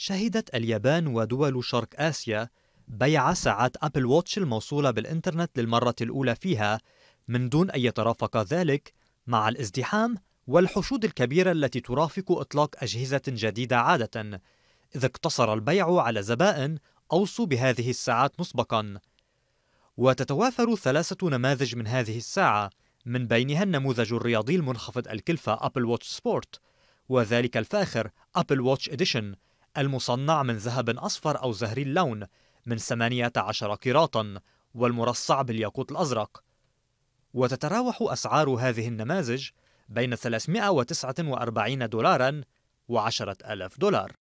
شهدت اليابان ودول شرق آسيا بيع ساعات أبل ووتش الموصولة بالإنترنت للمرة الأولى فيها من دون أن يترافق ذلك مع الازدحام والحشود الكبيرة التي ترافق إطلاق أجهزة جديدة عادة إذا اقتصر البيع على زبائن أوصوا بهذه الساعات مسبقا وتتوافر ثلاثة نماذج من هذه الساعة من بينها النموذج الرياضي المنخفض الكلفة أبل ووتش سبورت وذلك الفاخر أبل ووتش إديشن المصنع من ذهب أصفر أو زهري اللون من 18 قيراطا والمرصع بالياقوت الأزرق وتتراوح أسعار هذه النماذج بين 349 دولارا و 10000 دولار